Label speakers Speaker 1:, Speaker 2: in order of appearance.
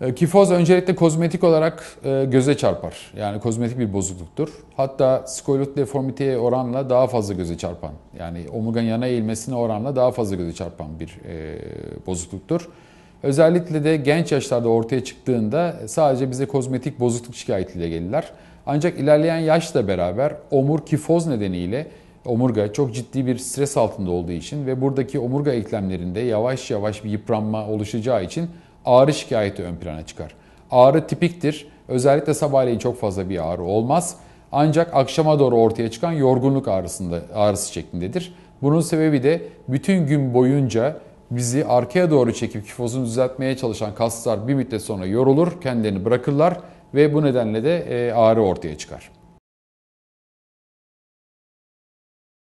Speaker 1: E, kifoz öncelikle kozmetik olarak e, göze çarpar. Yani kozmetik bir bozukluktur. Hatta skolut deformiteye oranla daha fazla göze çarpan, yani omurganın yana eğilmesine oranla daha fazla göze çarpan bir e, bozukluktur. Özellikle de genç yaşlarda ortaya çıktığında sadece bize kozmetik bozukluk şikayetiyle gelirler. Ancak ilerleyen yaşla beraber omur kifoz nedeniyle omurga çok ciddi bir stres altında olduğu için ve buradaki omurga eklemlerinde yavaş yavaş bir yıpranma oluşacağı için ağrı şikayeti ön plana çıkar. Ağrı tipiktir. Özellikle sabahleyin çok fazla bir ağrı olmaz. Ancak akşama doğru ortaya çıkan yorgunluk ağrısında, ağrısı şeklindedir. Bunun sebebi de bütün gün boyunca bizi arkaya doğru çekip kifozunu düzeltmeye çalışan kaslar bir müddet sonra yorulur, kendilerini bırakırlar ve bu nedenle de e, ağrı ortaya çıkar.